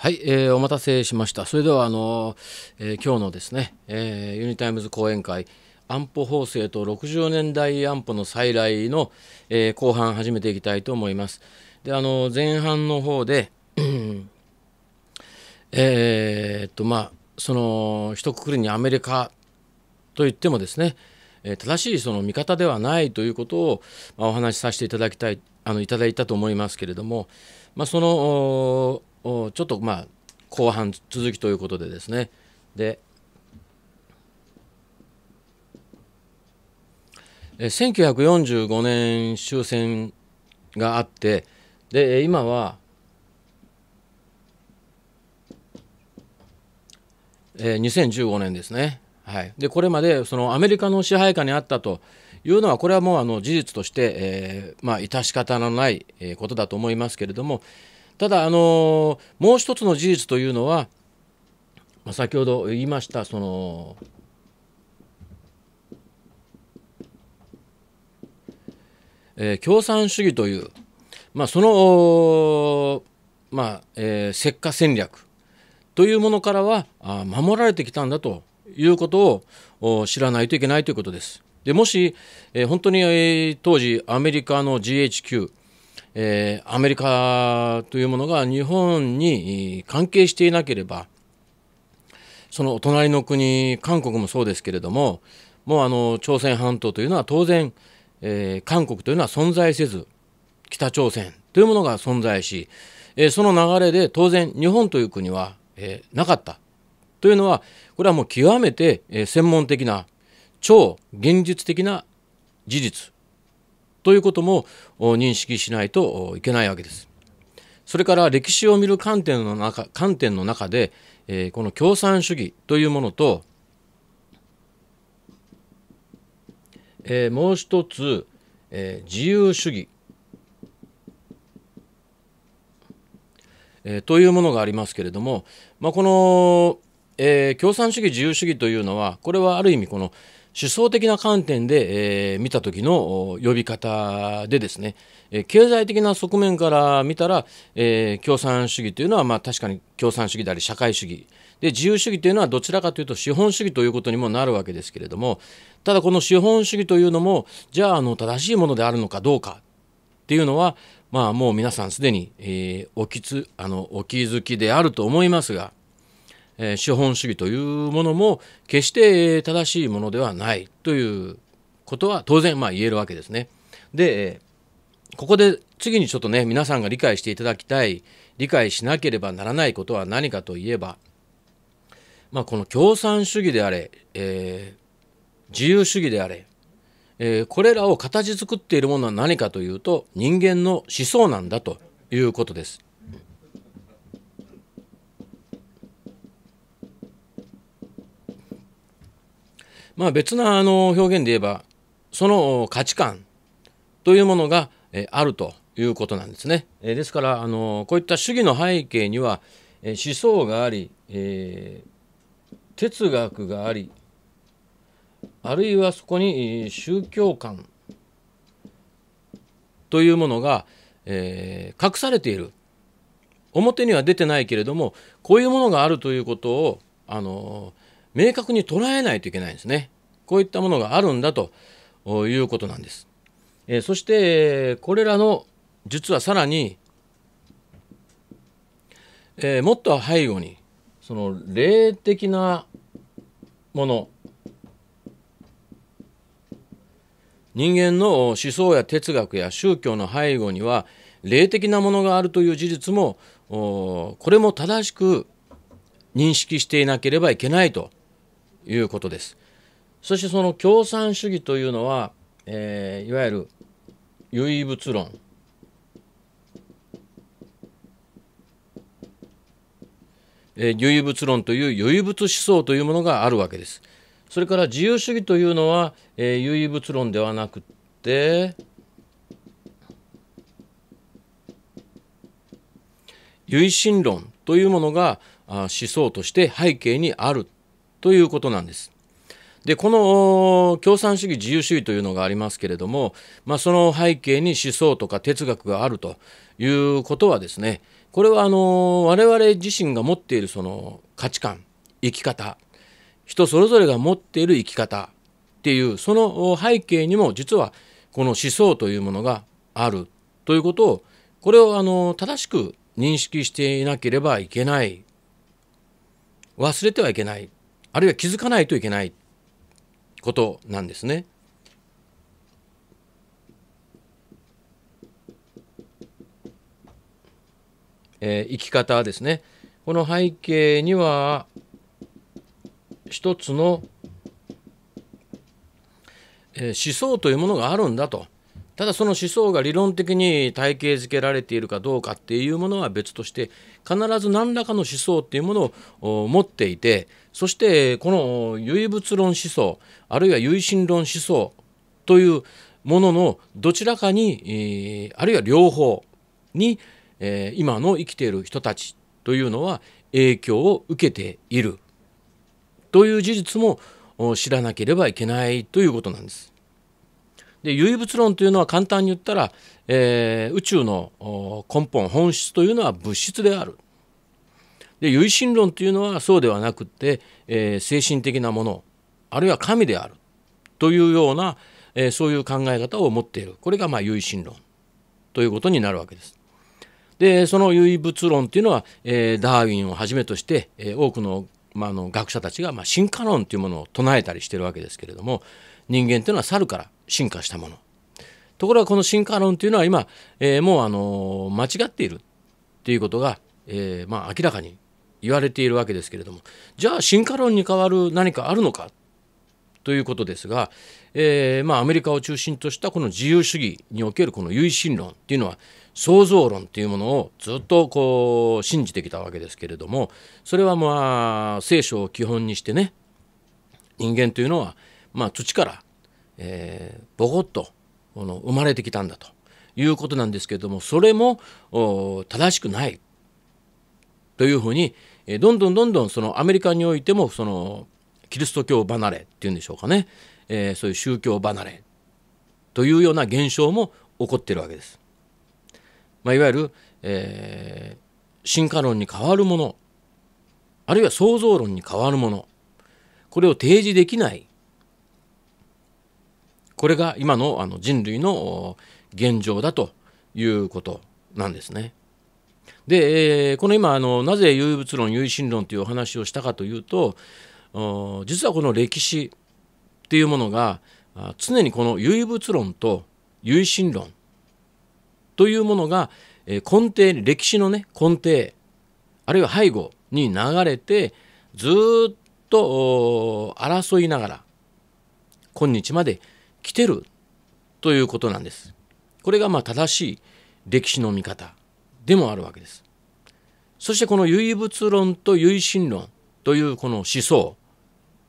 はい、えー、お待たせしました。それでは、あのー、えー、今日のですね、えー、ユニタイムズ講演会、安保法制と60年代安保の再来の、えー、後半始めていきたいと思います。で、あのー、前半の方で、えっと、まあ、その、一括りにアメリカと言ってもですね、えー、正しいその見方ではないということを、まあ、お話しさせていただきたい、あの、いただいたと思いますけれども、まあ、そのおちょっとまあ後半続きということでですねで1945年終戦があってで今はえ2015年ですね、はい、でこれまでそのアメリカの支配下にあったというのは、これはもうあの事実として、えー、まあ、致し方のないことだと思いますけれども、ただ、あのもう一つの事実というのは、まあ、先ほど言いました、その、え共産主義という、まあ、その、まあえー、石化戦略というものからは守られてきたんだということを知らないといけないということです。でもし、えー、本当に、えー、当時アメリカの GHQ、えー、アメリカというものが日本に関係していなければその隣の国韓国もそうですけれどももうあの朝鮮半島というのは当然、えー、韓国というのは存在せず北朝鮮というものが存在し、えー、その流れで当然日本という国は、えー、なかったというのはこれはもう極めて、えー、専門的な超現実的な事実ということも認識しないといけないわけです。それから歴史を見る観点の中観点の中で、えー、この共産主義というものと、えー、もう一つ、えー、自由主義、えー、というものがありますけれども、まあ、この、えー、共産主義自由主義というのはこれはある意味この思想的な観点で、えー、見た時の呼び方でですね、えー、経済的な側面から見たら、えー、共産主義というのは、まあ、確かに共産主義であり社会主義で自由主義というのはどちらかというと資本主義ということにもなるわけですけれどもただこの資本主義というのもじゃああの正しいものであるのかどうかっていうのは、まあ、もう皆さんすでに、えー、おきつあのお気づきであると思いますが。え資本主義というものも決して正しいものではないということは当然まあ言えるわけですね。で、ここで次にちょっとね、皆さんが理解していただきたい、理解しなければならないことは何かといえば、まあ、この共産主義であれ、えー、自由主義であれ、えー、これらを形作っているものは何かというと、人間の思想なんだということです。まあ、別なあの表現で言えばその価値観というものが、あるということなんですね。えですからあのこういった主義の背景には、え思想があり、えー、哲学がありあるいはそこに宗教観というものが、えー、隠されている表には出てないけれどもこういうものがあるということをあのー明確に捉えないといけないんですね。こういったものがあるんだということなんです。えー、そして、これらの術はさらに、えー、もっと背後に、その霊的なもの、人間の思想や哲学や宗教の背後には霊的なものがあるという事実もこれも正しく認識していなければいけないということです。そしてその共産主義というのは、えー、いわゆる唯物論え唯物論という唯物思想というものがあるわけです。それから自由主義というのは、えー、唯物論ではなくて唯心論というものが思想として背景にあるということなんです。でこの共産主義、自由主義というのがありますけれども、まあ、その背景に思想とか哲学があるということはですねこれはあの我々自身が持っているその価値観生き方人それぞれが持っている生き方っていうその背景にも実はこの思想というものがあるということをこれをあの正しく認識していなければいけない忘れてはいけないあるいは気づかないといけないことなんですね。えー、生き方ですね。この背景には一つの、えー、思想というものがあるんだと。ただその思想が理論的に体系づけられているかどうかっていうものは別として必ず何らかの思想っていうものを持っていてそしてこの唯物論思想あるいは唯心論思想というもののどちらかに、えあるいは両方に、え今の生きている人たちというのは影響を受けているという事実も知らなければいけないということなんです。で唯物論というのは簡単に言ったら、えー、宇宙の根本本質というのは物質である。で唯心論というのはそうではなくて、えー、精神的なものあるいは神であるというような、えー、そういう考え方を持っているこれがまあ唯心論ということになるわけです。でその唯物論というのは、えー、ダーウィンをはじめとして、え多くの,、まあ、の学者たちが、まあ、進化論というものを唱えたりしてるわけですけれども人間というのは猿から進化したもの。ところがこの進化論というのは今、えー、もうあの間違っているということが、えー、まあ、明らかに言われているわけですけれどもじゃあ進化論に代わる何かあるのかということですが、えー、まあ、アメリカを中心としたこの自由主義におけるこの唯心論っていうのは創造論っていうものをずっとこう信じてきたわけですけれどもそれはまあ聖書を基本にしてね人間というのはまあ、土からえー、ボコッとこの生まれてきたんだということなんですけれどもそれも正しくないというふうにどんどんどんどんそのアメリカにおいてもそのキリスト教離れっていうんでしょうかね、えー、そういう宗教離れというような現象も起こっているわけです。まあ、いわゆる、えー、進化論に変わるものあるいは創造論に変わるものこれを提示できないこれが今のあの人類の現状だということなんですね。で、えこの今あのなぜ唯物論唯心論というお話をしたかというと実はこの歴史っていうものが常にこの唯物論と唯心論というものが根底歴史のね根底あるいは背後に流れてずっと争いながら今日まで来てるということなんです。これがまあ正しい歴史の見方でもあるわけです。そしてこの唯物論と唯心論というこの思想、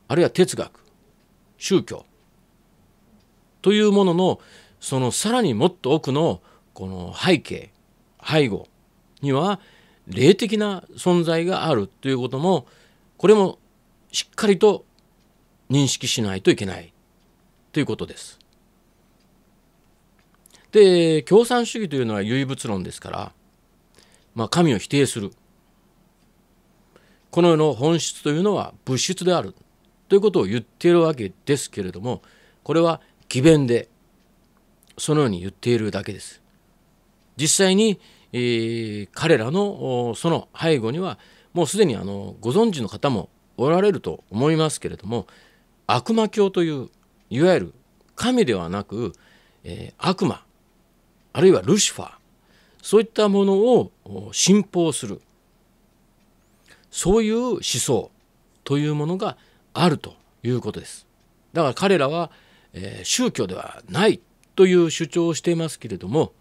あるいは哲学、宗教というもののそのさらにもっと奥のこの背景、背後には霊的な存在があるということも、これもしっかりと認識しないといけないということです。で共産主義というのは唯物論ですから、まあ、神を否定するこの世の本質というのは物質であるということを言っているわけですけれどもこれは詭弁でそのように言っているだけです。実際に、えー、彼らのその背後にはもうすでにあのご存知の方もおられると思いますけれども悪魔教といういわゆる神ではなく、えー、悪魔あるいはルシファーそういったものを信奉するそういう思想というものがあるということです。だから彼らは、えー、宗教ではないという主張をしていますけれども、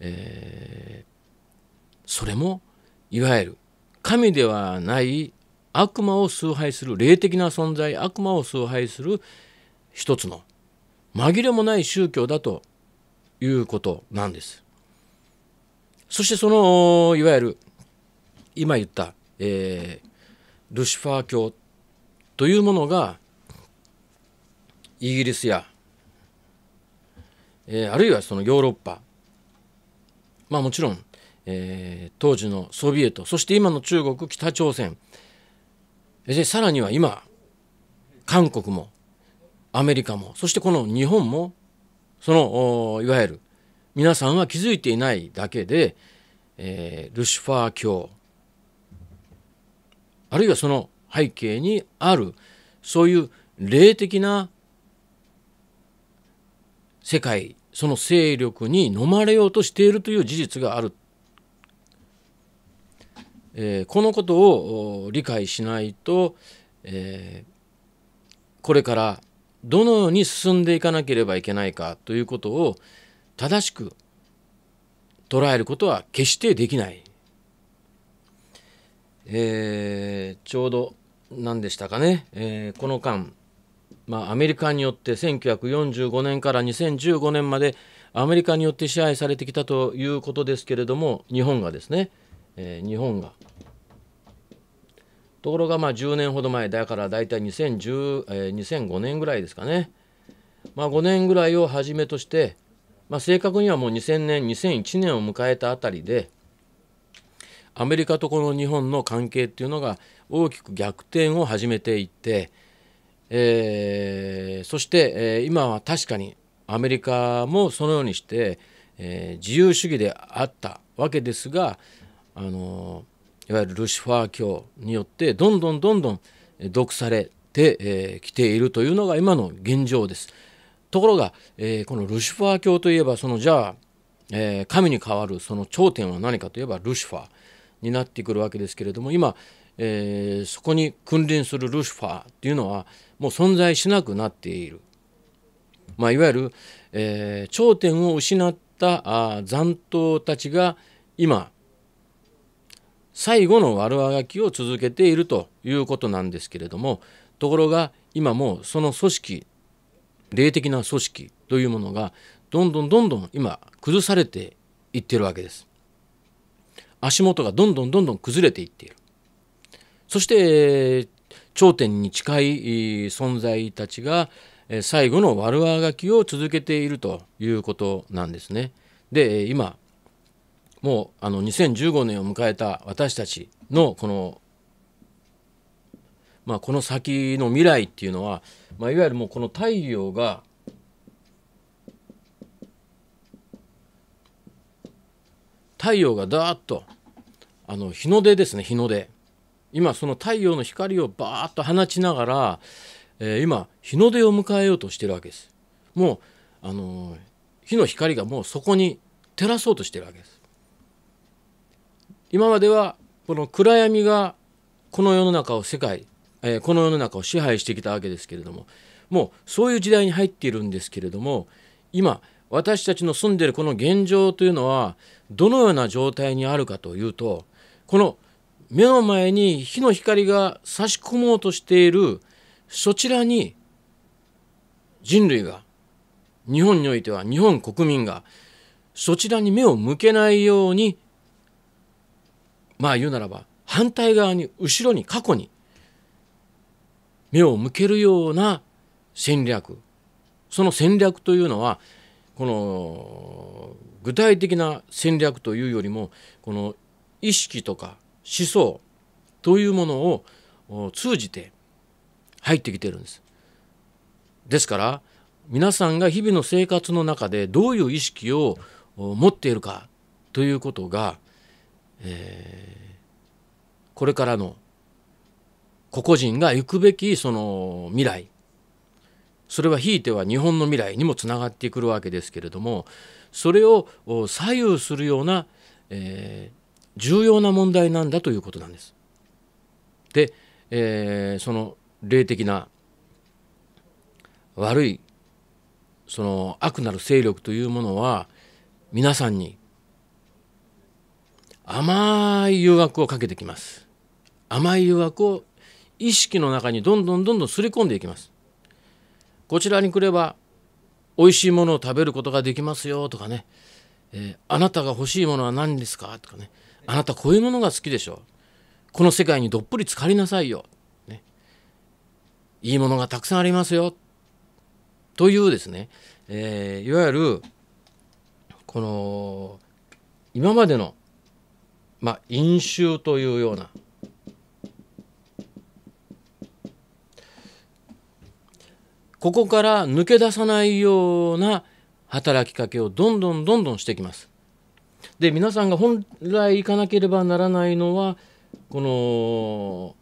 えー、それもいわゆる神ではない悪魔を崇拝する霊的な存在悪魔を崇拝する一つの紛れもない宗教だということなんです。そしてそのいわゆる今言った、えー、ルシファー教というものがイギリスや、えー、あるいはそのヨーロッパまあもちろん、えー、当時のソビエトそして今の中国北朝鮮でさらには今韓国もアメリカもそしてこの日本もそのいわゆる皆さんは気づいていないだけで、えー、ルシファー教あるいはその背景にあるそういう霊的な世界その勢力に飲まれようとしているという事実がある、えー、このことを理解しないと、えー、これからどのように進んでいかなければいけないかということを正しく捉えることは決してできない。えー、ちょうど何でしたかね、えー、この間、まあ、アメリカによって1945年から2015年までアメリカによって支配されてきたということですけれども日本がですね、えー、日本がところがまあ10年ほど前だから大体2010、えー、2005年ぐらいですかね、まあ、5年ぐらいをはじめとして、まあ、正確にはもう2000年2001年を迎えたあたりでアメリカとこの日本の関係っていうのが大きく逆転を始めていって、えー、そして、えー、今は確かにアメリカもそのようにして、えー、自由主義であったわけですが、あのいわゆるルシファー教によってどんどんどんどん毒されてき、えているというのが今の現状です。ところが、えー、このルシファー教といえばそのじゃあ、えー、神に代わるその頂点は何かといえばルシファーになってくるわけですけれども今、えー、そこに君臨するルシファーっていうのはもう存在しなくなっている、まあ、いわゆる、え頂点を失ったあ残党たちが今最後の悪あがきを続けているということなんですけれどもところが今もその組織霊的な組織というものがどんどんどんどん今崩されていってるわけです。足元がどんどんどんどん崩れていっている。そして頂点に近い存在たちが最後の悪あがきを続けているということなんですね。で今もうあの2015年を迎えた私たちのこの、まあ、この先の未来っていうのは、まあ、いわゆるもうこの太陽が太陽がだーっとあの日の出ですね日の出今その太陽の光をバーッと放ちながら、えー、今日の出を迎えようとしてるわけですもうあの日の光がもうそこに照らそうとしてるわけです今まではこの暗闇がこの世の中を世界、えー、この世の中を支配してきたわけですけれどももうそういう時代に入っているんですけれども今私たちの住んでいるこの現状というのはどのような状態にあるかというとこの目の前に火の光が差し込もうとしているそちらに人類が日本においては日本国民がそちらに目を向けないようにまあ言うならば反対側に後ろに過去に目を向けるような戦略その戦略というのはこの具体的な戦略というよりもこの意識とか思想というものを通じて入ってきてるんです。ですから皆さんが日々の生活の中でどういう意識を持っているかということがえー、これからの個々人が行くべきその未来それはひいては日本の未来にもつながってくるわけですけれどもそれを左右するような、えー、重要な問題なんだということなんです。で、えー、その霊的な悪いその悪なる勢力というものは皆さんに甘い誘惑をかけてきます甘い誘惑を意識の中にどんどんどんどんすり込んでいきますこちらに来れば美味しいものを食べることができますよとかね、えー、あなたが欲しいものは何ですかとかねあなたこういうものが好きでしょうこの世界にどっぷり浸かりなさいよ、ね、いいものがたくさんありますよというですね、えー、いわゆるこの今までのまあ、飲酒というようなここから抜け出さないような働きかけをどんどんどんどんしてきます。で皆さんが本来行かなければならないのはこの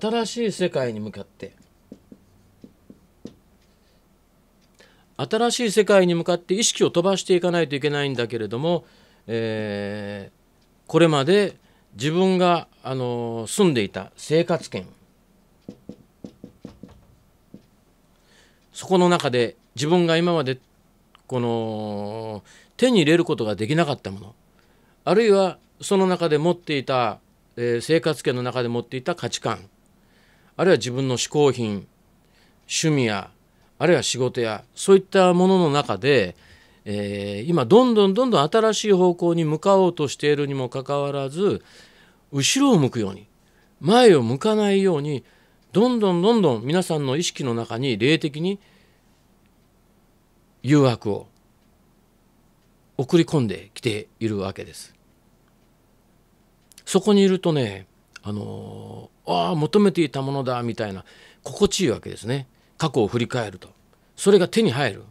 新しい世界に向かって新しい世界に向かって意識を飛ばしていかないといけないんだけれどもえー、これまで自分が、あの住んでいた生活圏そこの中で自分が今までこの手に入れることができなかったものあるいはその中で持っていた、えー、生活圏の中で持っていた価値観あるいは自分の嗜好品趣味やあるいは仕事やそういったものの中でえー、今どんどんどんどん新しい方向に向かおうとしているにもかかわらず後ろを向くように前を向かないようにどんどんどんどん皆さんの意識の中に霊的に誘惑を送り込んできているわけです。そこにいるとねあのああ求めていたものだみたいな心地いいわけですね過去を振り返るとそれが手に入る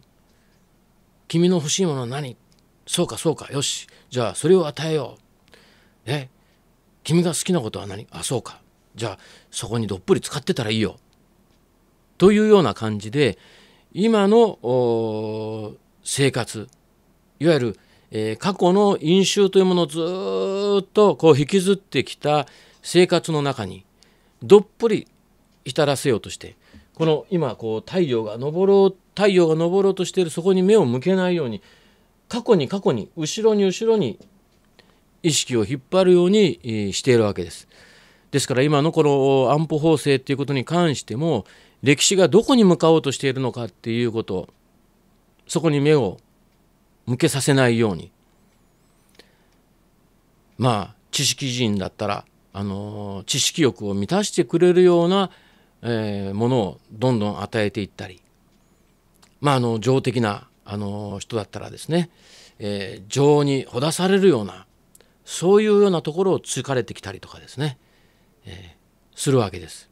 君の欲しいものは何そうかそうかよしじゃあそれを与えようえ君が好きなことは何あそうかじゃあそこにどっぷり使ってたらいいよというような感じで今の生活いわゆる、えー、過去の飲酒というものをずっとこう引きずってきた生活の中にどっぷり浸らせようとしてこの今こう太陽が昇ろう太陽が昇ろうとしているそこに目を向けないように過去に過去に後ろに後ろに意識を引っ張るようにしているわけです。ですから今のこの安保法制っていうことに関しても歴史がどこに向かおうとしているのかっていうことそこに目を向けさせないようにまあ知識人だったらあの知識欲を満たしてくれるような、えー、ものをどんどん与えていったりまあ、あの情的なあの人だったらですね、えー、情にほだされるようなそういうようなところをつかれてきたりとかですね、えー、するわけです。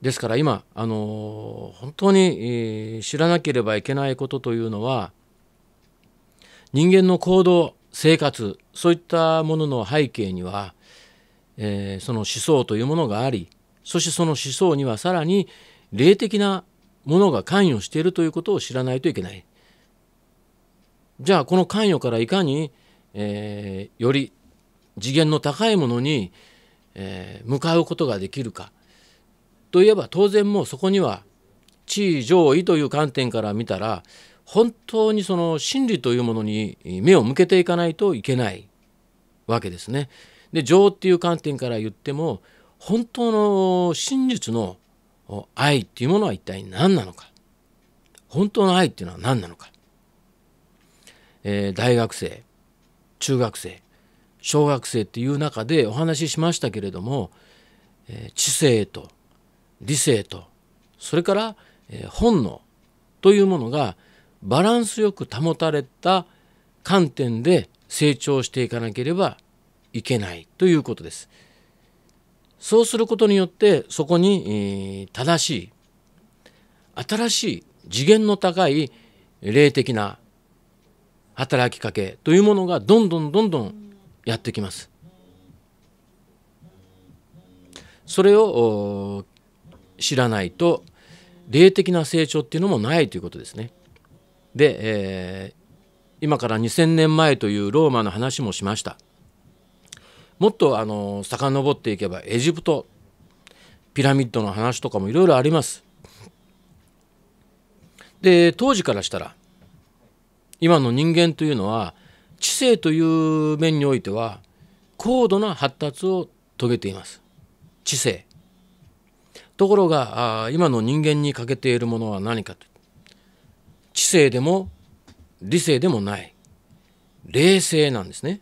ですから今、あの本当に、知らなければいけないことというのは人間の行動生活そういったものの背景には、えー、その思想というものがありそしてその思想にはさらに霊的なものが関与しているということを知らないといけない。じゃあこの関与からいかに、えー、より次元の高いものに、えー、向かうことができるかといえば当然もうそこには地位上位という観点から見たら本当にその真理というものに目を向けていかないといけないわけですね。で情っていう観点から言っても本当の真実の愛っていうものは一体何なのか本当の愛っていうのは何なのか、えー、大学生中学生小学生っていう中でお話ししましたけれども、えー、知性と理性とそれから、えー、本能というものがバランスよく保たれた観点で成長していかなければいけないということです。そうすることによってそこに、正しい新しい次元の高い霊的な働きかけというものがどんどんどんどんやってきます。それを知らないと霊的な成長っていうのもないということですね。で、えー、今から2,000年前というローマの話もしました。もっとあの遡っていけばエジプトピラミッドの話とかもいろいろあります。で当時からしたら今の人間というのは知性という面においては高度な発達を遂げています知性ところがあ今の人間に欠けているものは何かと知性でも理性でもない冷静なんですね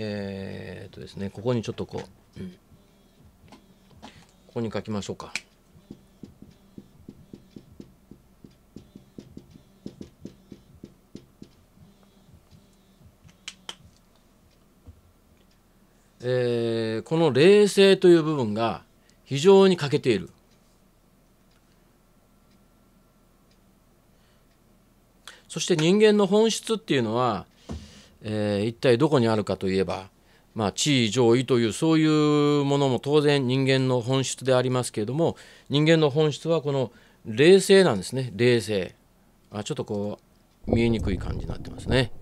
えー、っとですねここにちょっとこう、ここに書きましょうか。えー、この冷静という部分が非常に欠けている。そして人間の本質っていうのはえー、一体どこにあるかといえば、まあ、地位上位というそういうものも当然人間の本質でありますけれども人間の本質はこの冷静なんですね冷静あちょっとこう見えにくい感じになってますね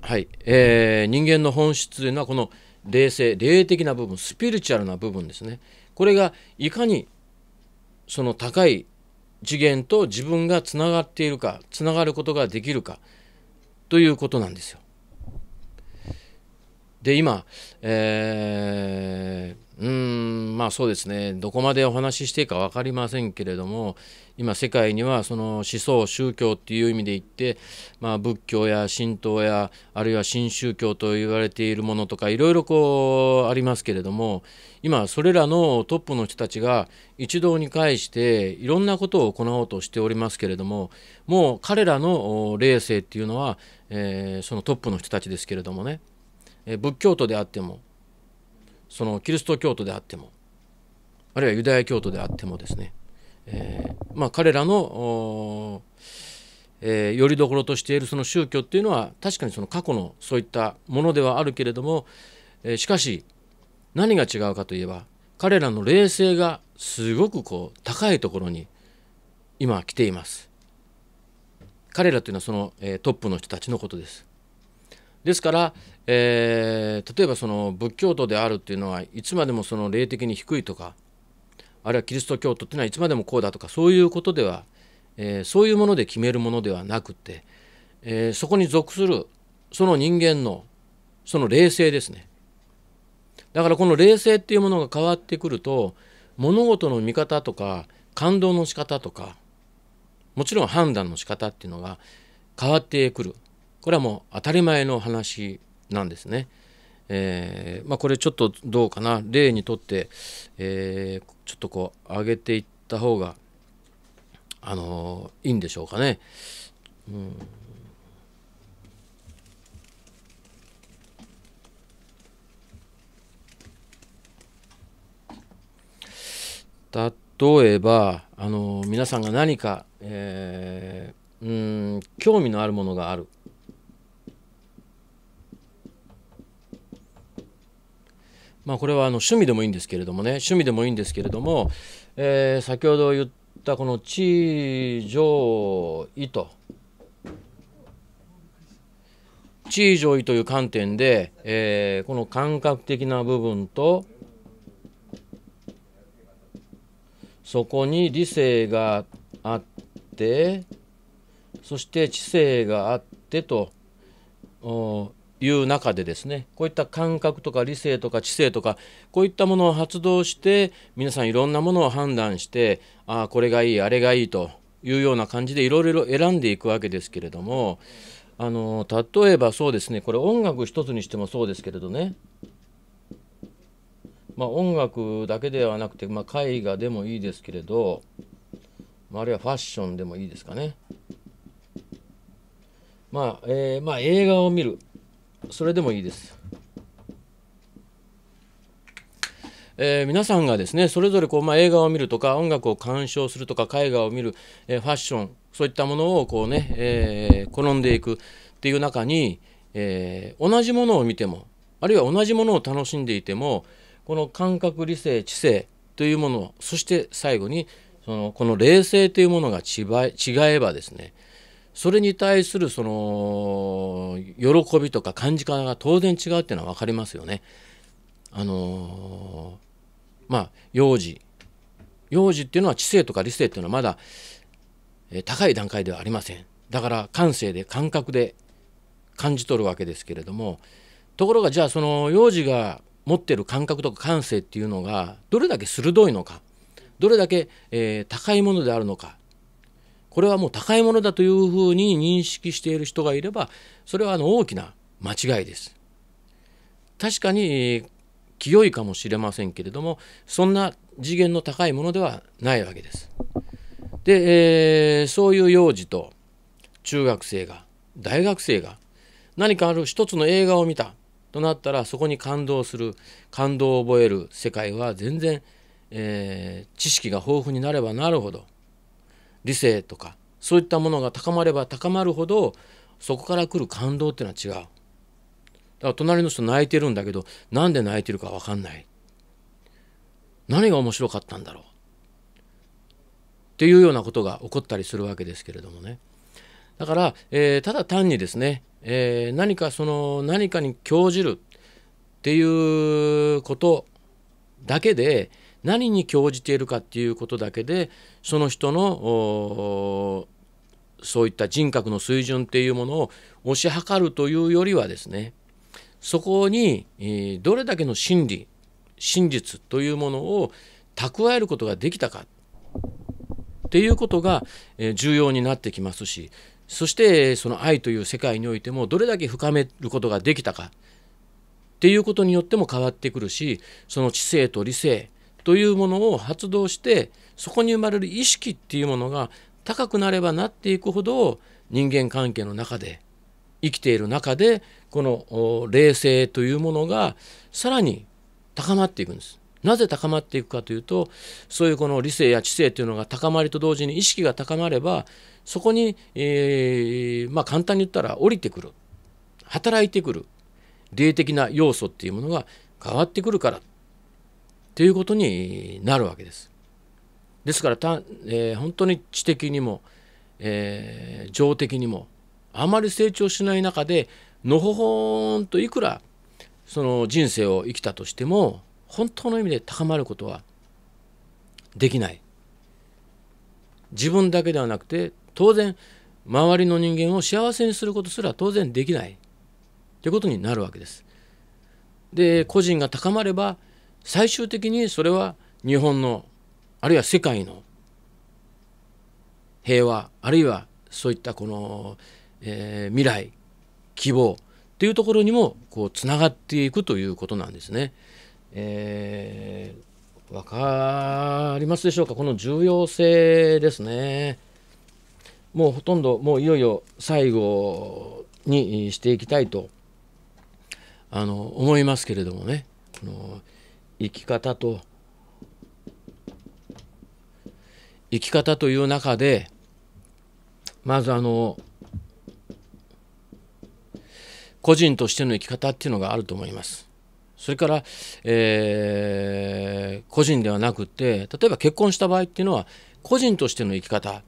はい、えー、人間の本質というのはこの冷静霊的な部分スピリチュアルな部分ですねこれがいかにその高い次元と自分がつながっているかつながることができるかということなんですよ。で今、えー、うんまあそうですねどこまでお話ししていいか分かりませんけれども今世界にはその思想宗教っていう意味で言って、まあ、仏教や神道やあるいは新宗教と言われているものとかいろいろこうありますけれども今それらのトップの人たちが一堂に会していろんなことを行おうとしておりますけれどももう彼らの霊性っていうのは、えー、そのトップの人たちですけれどもねえ仏教徒であってもそのキリスト教徒であってもあるいはユダヤ教徒であってもですね、えー、まあ、彼らの、えー、よりどころとしているその宗教っていうのは確かにその過去のそういったものではあるけれども、えー、しかし何が違うかといえば彼らの冷静がすごくこう高いところに今来ています。彼らというのはその、えトップの人たちのことです。ですから、えー、例えばその仏教徒であるっていうのはいつまでもその霊的に低いとかあるいはキリスト教徒っていうのはいつまでもこうだとかそういうことでは、えー、そういうもので決めるものではなくて、えー、そこに属するその人間のその霊性ですねだからこの霊性っていうものが変わってくると物事の見方とか感動の仕方とかもちろん判断の仕方っていうのが変わってくるこれはもう当たり前の話なんですね。えーまあ、これちょっとどうかな例にとって、えー、ちょっとこう上げていった方が、あのー、いいんでしょうかね。うん例えば、あのー、皆さんが何か、えー、うん興味のあるものがあるまあ、これはあの趣味でもいいんですけれどもね趣味でもいいんですけれども、えー、先ほど言ったこの地上位と地上位という観点で、えー、この感覚的な部分とそこに理性があってそして知性があってという中でですねこういった感覚とか理性とか知性とかこういったものを発動して皆さんいろんなものを判断してああこれがいいあれがいいというような感じでいろいろ選んでいくわけですけれどもあの例えばそうですねこれ音楽一つにしてもそうですけれどねまあ、音楽だけではなくて、まあ、絵画でもいいですけれど、まあ、あるいはファッションでもいいですかね。まあえーまあ、映画を見るそれでもいいです。えー、皆さんがですねそれぞれこう、まあ、映画を見るとか音楽を鑑賞するとか絵画を見る、えー、ファッションそういったものをこうね、えー、好んでいくっていう中に、え同じものを見てもあるいは同じものを楽しんでいてもこの感覚理性知性というものそして最後にそのこの冷静というものが違えばですねそれに対するその喜びとか感じ方が当然違うっていうのは分かりますよね。あのー、まあ幼児幼児っていうのは知性とか理性っていうのはまだ、え高い段階ではありません。だから感性で感覚で感じ取るわけですけれどもところがじゃあその幼児が持ってる感覚とか感性っていうのがどれだけ鋭いのかどれだけ、えー、高いものであるのかこれはもう高いものだというふうに認識している人がいればそれはあの大きな間違いです。確かに清いかもしれませんけれどもそんな次元の高いものではないわけです。で、えー、そういう幼児と中学生が大学生が何かある一つの映画を見たとなったらそこに感動する感動を覚える世界は全然、えー、知識が豊富になればなるほど理性とかそういったものが高まれば高まるほどそこから来る感動っていうのは違うだから隣の人泣いてるんだけどなんで泣いてるか分かんない何が面白かったんだろうっていうようなことが起こったりするわけですけれどもねだから、えー、ただ単にですね、えー、何かその何かに興じるっていうことだけで何に興じているかっていうことだけでその人のそういった人格の水準っていうものを推し量るというよりはですねそこに、えどれだけの真理真実というものを蓄えることができたかっていうことが、え重要になってきますしそしてその愛という世界においてもどれだけ深めることができたかっていうことによっても変わってくるしその知性と理性というものを発動してそこに生まれる意識っていうものが高くなればなっていくほど人間関係の中で生きている中でこの冷静というものがさらに高まっていくんです。なぜ高まっていくかというとそういうこの理性や知性というのが高まりと同時に意識が高まればそこに、えー、まあ、簡単に言ったら降りてくる働いてくる霊的な要素っていうものが変わってくるからということになるわけです。ですからた、えー、本当に知的にも、えー、情的にもあまり成長しない中でのほほんといくらその人生を生きたとしても本当の意味で高まることはできない自分だけではなくて当然周りの人間を幸せにすることすら当然できないということになるわけです。で個人が高まれば最終的にそれは日本のあるいは世界の平和あるいはそういったこの、えー、未来希望っていうところにもこうつながっていくということなんですね。えー、分かりますでしょうかこの重要性ですね。もうほとんどもういよいよ最後にしていきたいとあの思いますけれどもね。この生き方と生き方という中でまずあの個人としての生き方っていうのがあると思います。それから、えー、個人ではなくて例えば結婚した場合っていうのは個人としての生き方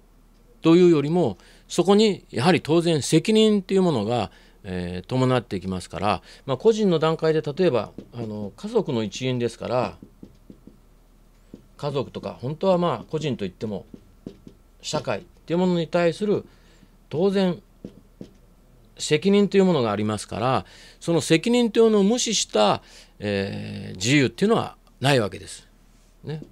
というよりもそこにやはり当然責任っていうものがえー、伴っていきますから、まあ、個人の段階で例えばあの家族の一員ですから家族とか本当はまあ個人といっても社会っていうものに対する当然責任というものがありますからその責任というのを無視した、えー、自由っていうのはないわけです。ね、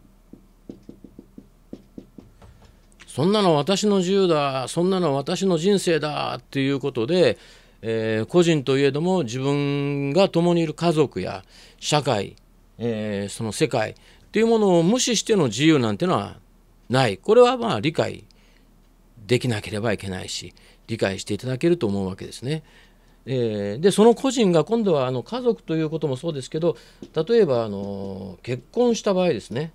そんなの私の自由だそんなの私の人生だっていうことでえー、個人といえども自分が共にいる家族や社会、えー、その世界というものを無視しての自由なんてのはないこれはまあ理解できなければいけないし理解していただけると思うわけですね。えー、でその個人が今度はあの家族ということもそうですけど例えばあの結婚した場合ですね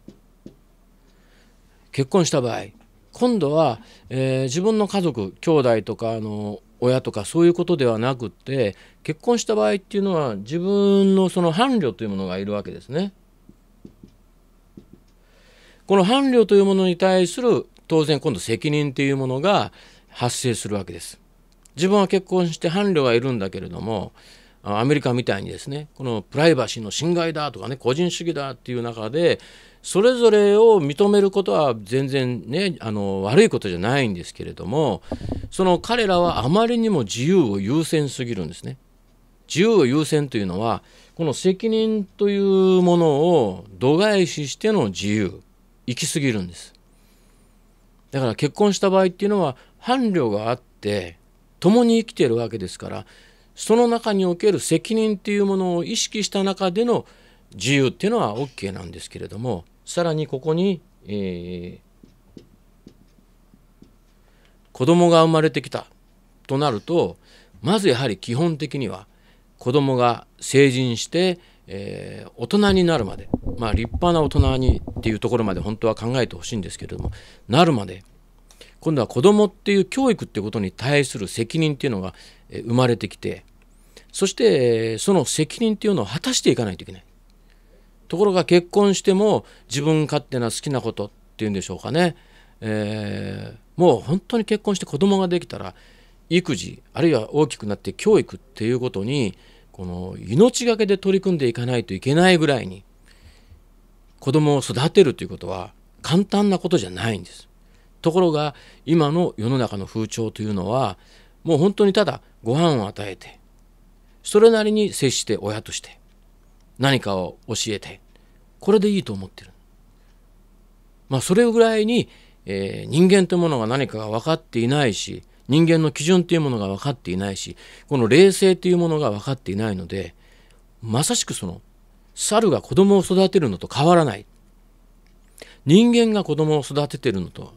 結婚した場合今度は、えー、自分の家族兄弟とかあの親とかそういうことではなくって結婚した場合っていうのは自分のその伴侶というものがいるわけですね。この伴侶というものに対する当然今度責任というものが発生するわけです。自分は結婚して伴侶がいるんだけれどもアメリカみたいにですねこのプライバシーの侵害だとかね個人主義だっていう中でそれぞれを認めることは全然ねあの悪いことじゃないんですけれどもその彼らはあまりにも自由を優先すぎるんですね。自由を優先というのはこの責任というものを度外視しての自由行き過ぎるんです。だから結婚した場合っていうのは伴侶があって共に生きてるわけですからその中における責任っていうものを意識した中での自由っていうのは OK なんですけれどもさらにここに、えー、子供が生まれてきたとなるとまずやはり基本的には子供が成人して、えー、大人になるまで、まあ、立派な大人にっていうところまで本当は考えてほしいんですけれどもなるまで今度は子供っていう教育っていうことに対する責任っていうのが生まれてきてそしてその責任っていうのを果たしていかないといけない。ところが結婚しても自分勝手な好きなことっていうんでしょうかね、えー、もう本当に結婚して子供ができたら育児あるいは大きくなって教育っていうことにこの命がけで取り組んでいかないといけないぐらいに子供を育てるということは簡単なことじゃないんです。ところが今の世の中の風潮というのはもう本当にただご飯を与えてそれなりに接して親として何かを教えてこれでいいと思ってる。まあ、それぐらいに、えー、人間というものが何かが分かっていないし人間の基準というものが分かっていないしこの冷静というものが分かっていないのでまさしくその猿が子供を育てるのと変わらない人間が子供を育ててるのと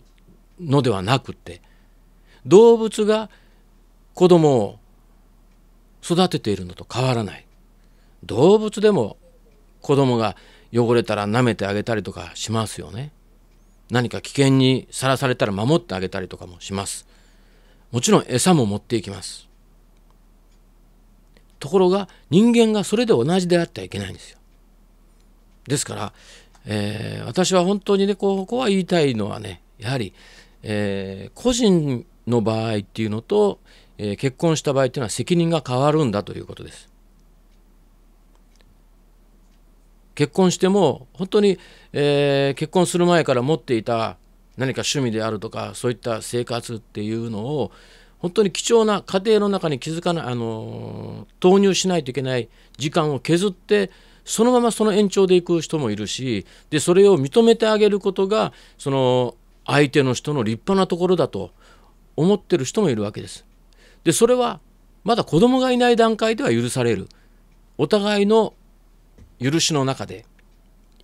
のではなくって動物が子供を育てているのと変わらない動物でも子供が汚れたら舐めてあげたりとかしますよね何か危険にさらされたら守ってあげたりとかもしますもちろん餌も持っていきますところが人間がそれで同じであってはいけないんですよですから、えー、私は本当にねここは言いたいのはねやはり、えー、個人の場合っていうのと、えー、結婚した場合っていうのは責任が変わるんだということです結婚しても本当に、えー、結婚する前から持っていた何か趣味であるとかそういった生活っていうのを本当に貴重な家庭の中に気づかない、あの投入しないといけない時間を削ってそのままその延長でいく人もいるしでそれを認めてあげることがその相手の人の立派なところだと思ってる人もいるわけです。でそれはまだ子供がいない段階では許されるお互いの許しの中で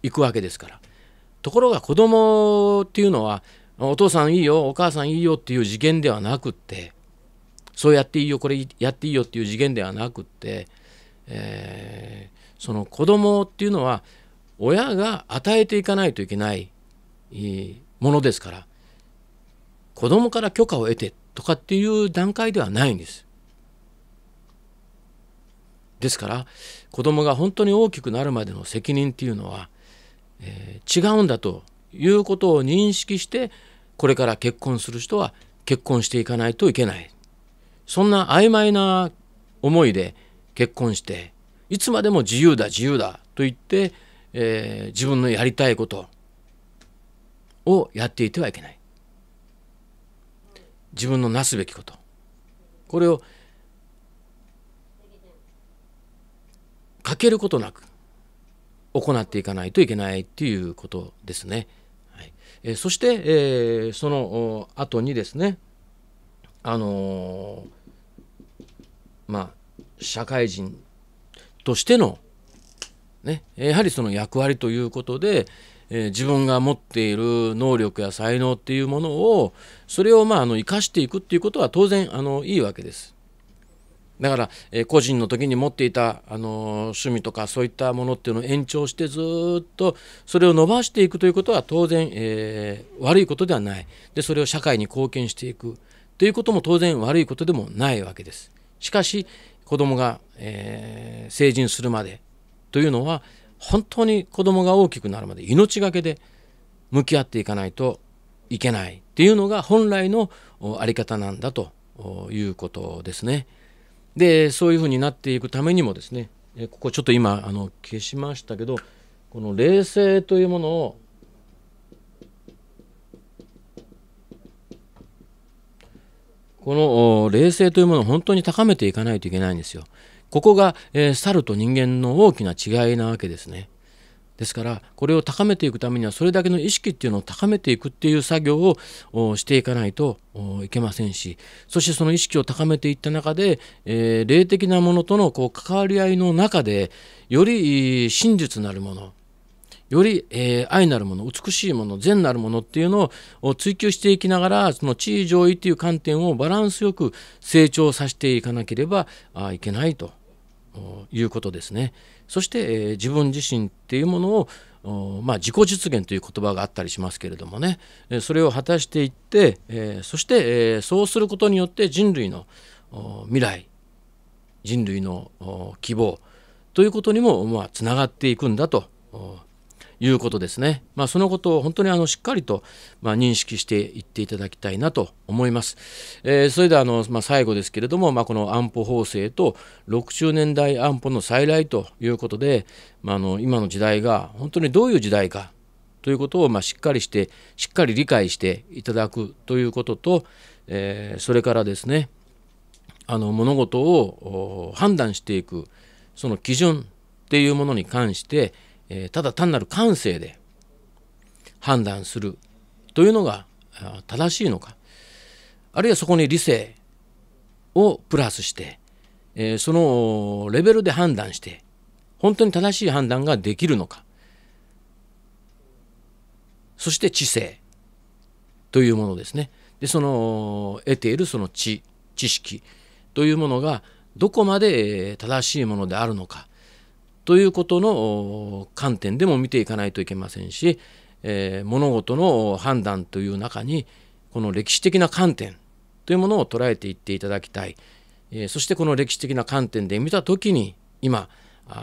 行くわけですからところが子供っていうのはお父さんいいよお母さんいいよっていう次元ではなくってそうやっていいよこれやっていいよっていう次元ではなくって、えー、その子供っていうのは親が与えていかないといけないものですから子供から許可を得てとかっていう段階ではないんです。ですから、子供が本当に大きくなるまでの責任っていうのは、えー、違うんだということを認識してこれから結婚する人は結婚していかないといけないそんな曖昧な思いで結婚していつまでも自由だ自由だと言って、えー、自分のやりたいことをやっていてはいけない自分のなすべきことこれを欠けることなく行っていかないといけないっていうことですね。はいえそして、えー、その後にですね、あのー、まあ、社会人としての、ね、やはりその役割ということで、え自分が持っている能力や才能っていうものをそれをまああの生かしていくっていうことは当然あのいいわけです。だから、え個人の時に持っていた、あの趣味とかそういったものっていうのを延長してずっとそれを伸ばしていくということは当然、えー、悪いことではないでそれを社会に貢献していくということも当然悪いことでもないわけです。しかし子どもが、えー、成人するまでというのは本当に子どもが大きくなるまで命がけで向き合っていかないといけないっていうのが本来のあり方なんだということですね。でそういうふうになっていくためにもですねここちょっと今あの消しましたけどこの冷静というものをこの冷静というものを本当に高めていかないといけないんですよ。ここが、え猿と人間の大きな違いなわけですね。ですからこれを高めていくためにはそれだけの意識っていうのを高めていくっていう作業をしていかないといけませんしそしてその意識を高めていった中で、えー、霊的なものとのこう関わり合いの中でより真実なるものより、えー、愛なるもの美しいもの善なるものっていうのを追求していきながらその地位上位っていう観点をバランスよく成長させていかなければいけないということですね。そして、えー、自分自身っていうものをまあ、自己実現という言葉があったりしますけれどもねそれを果たしていって、えそして、えそうすることによって人類の未来人類の希望ということにも、まつながっていくんだということですね、まあ、そのことを本当にあのしっかりと、まあ、認識していっていただきたいなと思います。えー、それではあの、まあ、最後ですけれども、まあ、この安保法制と60年代安保の再来ということで、まあ、あの今の時代が本当にどういう時代かということを、まあ、しっかりしてしっかり理解していただくということと、えー、それからですねあの物事を判断していくその基準っていうものに関してえー、ただ単なる感性で判断するというのが正しいのかあるいはそこに理性をプラスして、えー、そのレベルで判断して本当に正しい判断ができるのかそして知性というものですねでその得ているその知知識というものがどこまで正しいものであるのかということの観点でも見ていかないといけませんし、えー、物事の判断という中にこの歴史的な観点というものを捉えていっていただきたい、えー、そしてこの歴史的な観点で見た時に今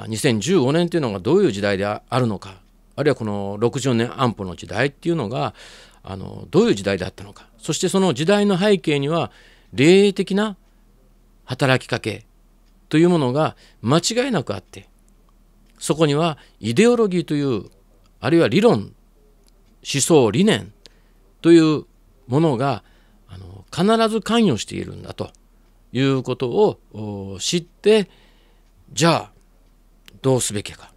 2015年というのがどういう時代であるのかあるいはこの60年安保の時代っていうのがあのどういう時代だったのかそしてその時代の背景には霊的な働きかけというものが間違いなくあってそこにはイデオロギーというあるいは理論思想理念というものがあの必ず関与しているんだということを知ってじゃあどうすべきか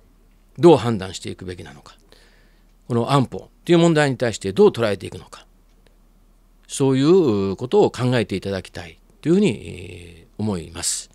どう判断していくべきなのかこの安保という問題に対してどう捉えていくのかそういうことを考えていただきたいというふうに思います。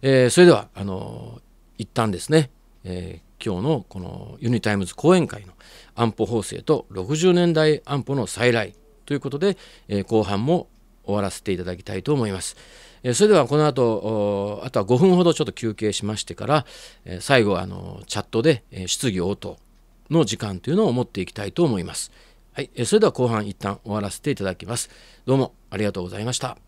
えー、それではあの一旦ですねえー、今日のこのユニタイムズ講演会の安保法制と60年代安保の再来ということで、えー、後半も終わらせていただきたいと思います。えー、それではこの後あとは5分ほどちょっと休憩しましてから、え最後はあのチャットで、え質疑応答の時間というのを持っていきたいと思います。はい、えそれでは後半一旦終わらせていただきます。どうもありがとうございました。